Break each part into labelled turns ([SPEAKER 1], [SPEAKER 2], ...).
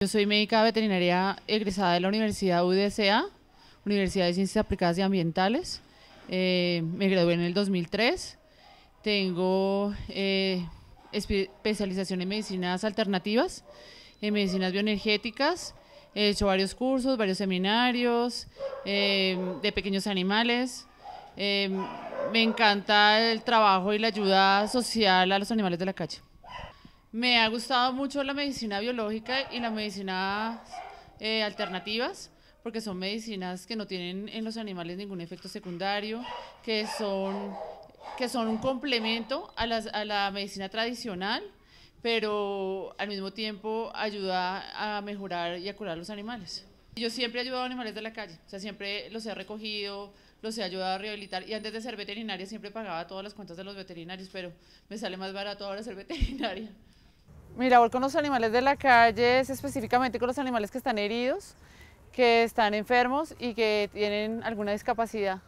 [SPEAKER 1] Yo soy médica veterinaria egresada de la Universidad UDSA, Universidad de Ciencias Aplicadas y Ambientales. Eh, me gradué en el 2003. Tengo eh, especialización en medicinas alternativas, en medicinas bioenergéticas. He hecho varios cursos, varios seminarios em, de pequeños animales. Em, me encanta el trabajo y la ayuda social a los animales de la calle. Me ha gustado mucho la medicina biológica y la medicina eh, alternativas porque son medicinas que no tienen en los animales ningún efecto secundario, que son, que son un complemento a, la medicina tradicional, pero al mismo tiempo ayuda a mejorar y a curar los animales. Yo siempre he ayudado a animales de la calle, o sea, siempre los he recogido, los he ayudado a rehabilitar y antes de ser veterinaria siempre pagaba todas las cuentas de los veterinarios, pero me sale más barato ahora ser veterinaria labor con los animales de la calle es específicamente con los animales que están heridos, que están enfermos y que tienen alguna discapacidad.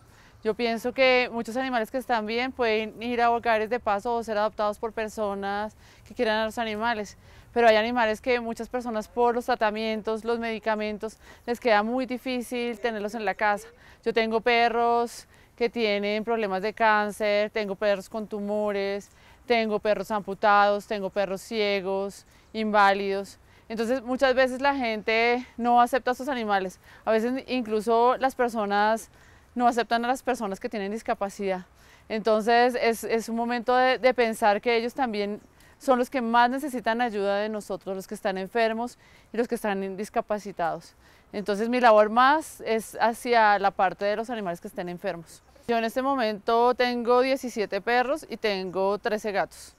[SPEAKER 1] Yo pienso que muchos animales que están bien pueden ir a hogares de paso o ser adoptados por personas que quieran a los animales, pero hay animales que muchas personas por los tratamientos, los medicamentos, les queda muy difícil tenerlos en la casa. Yo tengo perros que tienen problemas de cáncer, tengo perros con tumores, tengo perros amputados, tengo perros ciegos, inválidos. Entonces muchas veces la gente no acepta a estos animales. A veces incluso las personas no aceptan a las personas que tienen discapacidad. Entonces es, un momento de pensar que ellos también son los que más necesitan ayuda de nosotros, los que están enfermos y los que están discapacitados. Entonces mi labor más es hacia la parte de los animales que estén enfermos. Yo en este momento tengo 17 perros y tengo 13 gatos.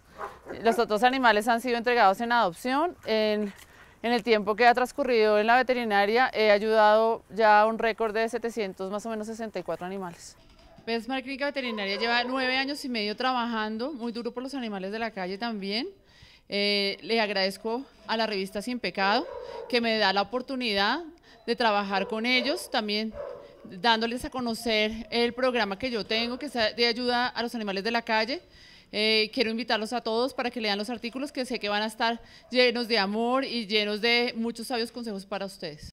[SPEAKER 1] Los otros animales han sido entregados en adopción. En, en el tiempo que ha transcurrido en la veterinaria he ayudado ya a un récord de 700, más o menos 64 animales. Besmar Clínica Veterinaria lleva nueve años y medio trabajando, muy duro por los animales de la calle también. Eh, le agradezco a la revista Sin Pecado que me da la oportunidad de trabajar con ellos, también dándoles a conocer el programa que yo tengo, que es de ayuda a los animales de la calle. Eh, quiero invitarlos a todos para que lean los artículos que sé que van a estar llenos de amor y llenos de muchos sabios consejos para ustedes.